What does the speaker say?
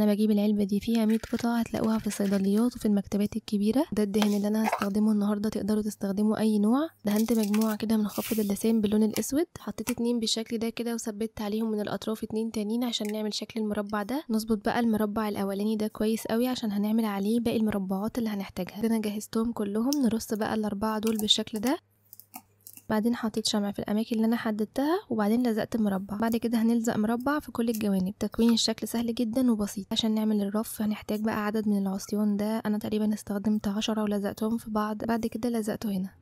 انا بجيب العلبه دي فيها 100 قطعه هتلاقوها في الصيدليات وفي المكتبات الكبيره ده الدهن اللي انا هستخدمه النهارده تقدروا تستخدموا اي نوع دهنت مجموعه كده من خفض اللسان باللون الاسود حطيت اتنين بالشكل ده كده وثبت عليهم من الاطراف اتنين تانيين عشان نعمل شكل المربع ده نظبط بقى المربع الاولاني ده كويس قوي عشان هنعمل عليه باقي المربعات اللي هنحتاجها انا جهزتهم كلهم نرص بقى الاربعه دول بالشكل ده بعدين حطيت شمع في الاماكن اللي انا حددتها وبعدين لزقت مربع بعد كده هنلزق مربع في كل الجوانب تكوين الشكل سهل جدا وبسيط عشان نعمل الرف هنحتاج بقى عدد من العصيان ده انا تقريبا استخدمت عشرة ولزقتهم في بعض بعد كده لزقته هنا